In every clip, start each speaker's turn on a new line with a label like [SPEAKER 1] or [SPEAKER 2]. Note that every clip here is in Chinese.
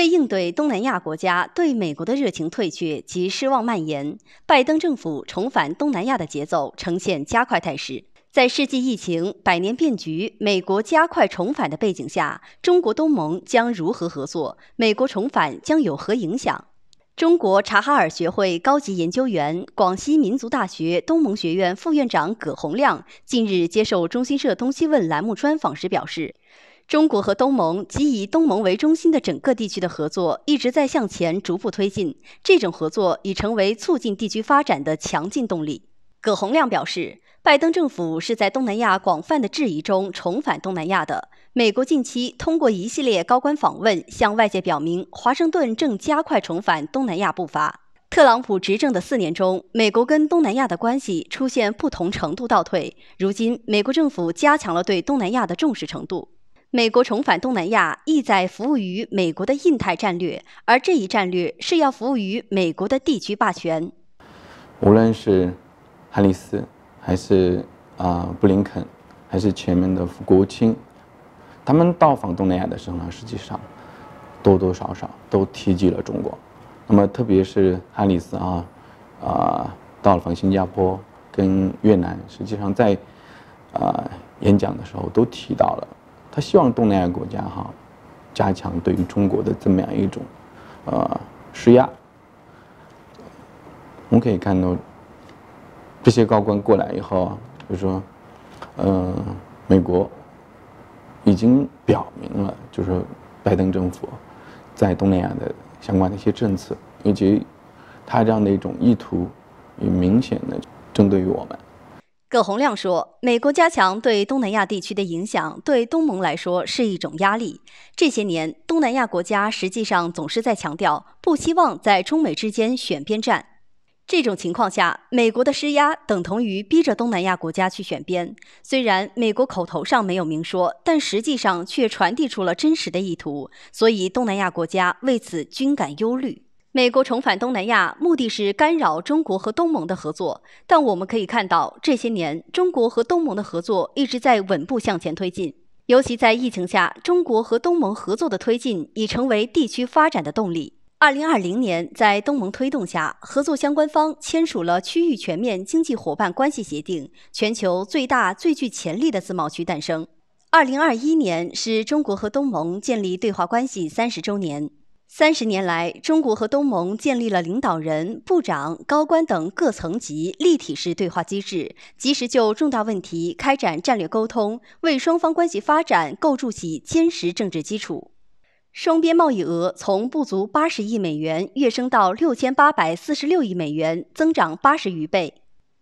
[SPEAKER 1] 为应对东南亚国家对美国的热情退却及失望蔓延，拜登政府重返东南亚的节奏呈现加快态势。在世纪疫情、百年变局、美国加快重返的背景下，中国东盟将如何合作？美国重返将有何影响？中国察哈尔学会高级研究员、广西民族大学东盟学院副院长葛洪亮近日接受中新社“东西问”栏目专访时表示。中国和东盟及以东盟为中心的整个地区的合作一直在向前逐步推进，这种合作已成为促进地区发展的强劲动力。葛洪亮表示，拜登政府是在东南亚广泛的质疑中重返东南亚的。美国近期通过一系列高官访问，向外界表明，华盛顿正加快重返东南亚步伐。特朗普执政的四年中，美国跟东南亚的关系出现不同程度倒退，如今美国政府加强了对东南亚的重视程度。美国重返东南亚，意在服务于美国的印太战略，而这一战略是要服务于美国的地区霸权。
[SPEAKER 2] 无论是哈里斯还是啊布林肯，还是前面的福国务卿，他们到访东南亚的时候，呢，实际上多多少少都提及了中国。那么，特别是哈里斯啊啊到访新加坡跟越南，实际上在啊演讲的时候都提到了。他希望东南亚国家哈加强对于中国的这么样一种呃施压。我们可以看到这些高官过来以后，就说，呃，美国已经表明了，就是拜登政府在东南亚的相关的一些政策，以及他这样的一种意图，也明显的针对于我们。
[SPEAKER 1] 葛洪亮说：“美国加强对东南亚地区的影响，对东盟来说是一种压力。这些年，东南亚国家实际上总是在强调，不希望在中美之间选边站。这种情况下，美国的施压等同于逼着东南亚国家去选边。虽然美国口头上没有明说，但实际上却传递出了真实的意图。所以，东南亚国家为此均感忧虑。”美国重返东南亚，目的是干扰中国和东盟的合作。但我们可以看到，这些年中国和东盟的合作一直在稳步向前推进。尤其在疫情下，中国和东盟合作的推进已成为地区发展的动力。2020年，在东盟推动下，合作相关方签署了《区域全面经济伙伴关系协定》，全球最大、最具潜力的自贸区诞生。2021年是中国和东盟建立对话关系三十周年。三十年来，中国和东盟建立了领导人、部长、高官等各层级立体式对话机制，及时就重大问题开展战略沟通，为双方关系发展构筑起坚实政治基础。双边贸易额从不足八十亿美元跃升到六千八百四十六亿美元，增长八十余倍。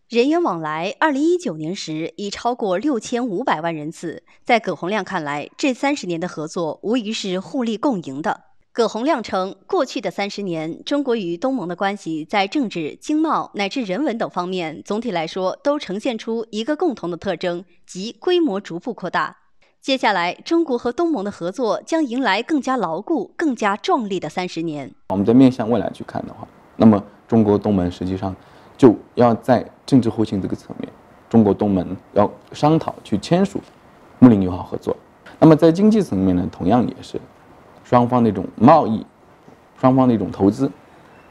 [SPEAKER 1] 人员往来，二零一九年时已超过六千五百万人次。在葛洪亮看来，这三十年的合作无疑是互利共赢的。葛洪亮称，过去的三十年，中国与东盟的关系在政治、经贸乃至人文等方面，总体来说都呈现出一个共同的特征，即规模逐步扩大。接下来，中国和东盟的合作将迎来更加牢固、更加壮丽的三十年。
[SPEAKER 2] 我们在面向未来去看的话，那么中国东盟实际上就要在政治互信这个层面，中国东盟要商讨去签署睦邻友好合作。那么在经济层面呢，同样也是。双方的一种贸易，双方的一种投资，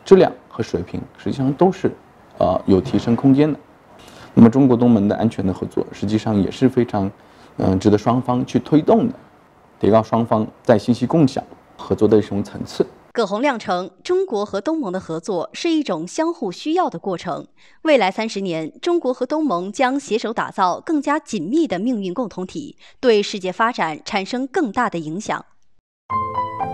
[SPEAKER 2] 质量和水平实际上都是，呃，有提升空间的。那么，中国东盟的安全的合作实际上也是非常，嗯，值得双方去推动的，提高双方在信息共享合作的一种层次。
[SPEAKER 1] 葛洪亮称，中国和东盟的合作是一种相互需要的过程。未来三十年，中国和东盟将携手打造更加紧密的命运共同体，对世界发展产生更大的影响。you.